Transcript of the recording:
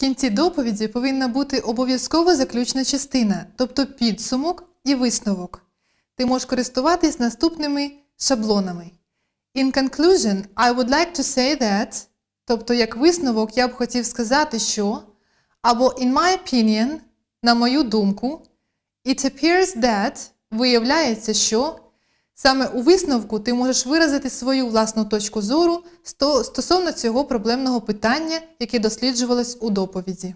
В кінці доповіді повинна бути обов'язкова заключна частина, тобто підсумок і висновок. Ти можеш користуватись наступними шаблонами. In conclusion, I would like to say that, тобто, як висновок, я б хотів сказати, що, або in my opinion, на мою думку, it appears that виявляється, що Саме у висновку ти можеш виразити свою власну точку зору стосовно цього проблемного питання, яке досліджувалось у доповіді.